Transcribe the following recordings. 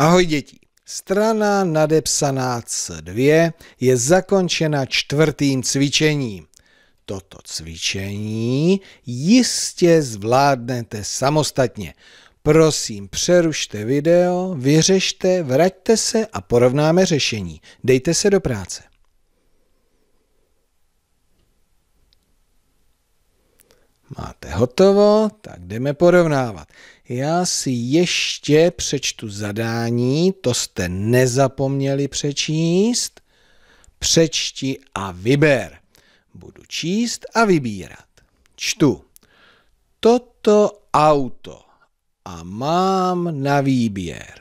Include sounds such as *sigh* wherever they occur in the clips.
Ahoj děti. Strana nadepsaná C2 je zakončena čtvrtým cvičením. Toto cvičení jistě zvládnete samostatně. Prosím, přerušte video, vyřešte, vraťte se a porovnáme řešení. Dejte se do práce. Máte hotovo, tak jdeme porovnávat. Já si ještě přečtu zadání, to jste nezapomněli přečíst. Přečti a vyber. Budu číst a vybírat. Čtu. Toto auto a mám na výběr.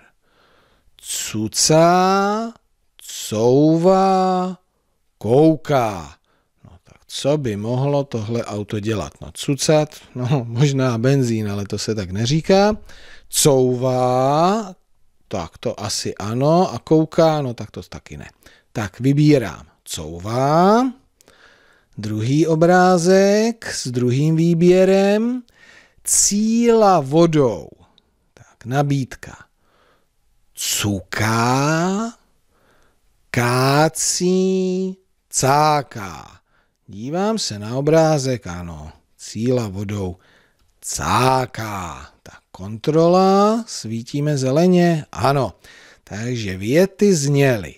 Cucá, couvá, kouká co by mohlo tohle auto dělat? No cucat, no *laughs* možná benzín, ale to se tak neříká. Couvá, tak to asi ano. A kouká, no tak to taky ne. Tak vybírám couvá, druhý obrázek s druhým výběrem, cíla vodou. Tak nabídka. Cuká, kácí, cáká. Dívám se na obrázek, ano, cíla vodou cáká. Ta kontrola, svítíme zeleně, ano. Takže věty zněly.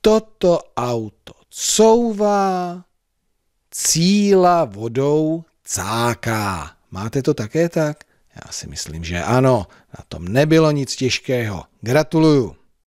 Toto auto couvá, cíla vodou cáká. Máte to také tak? Já si myslím, že ano. Na tom nebylo nic těžkého. Gratuluju.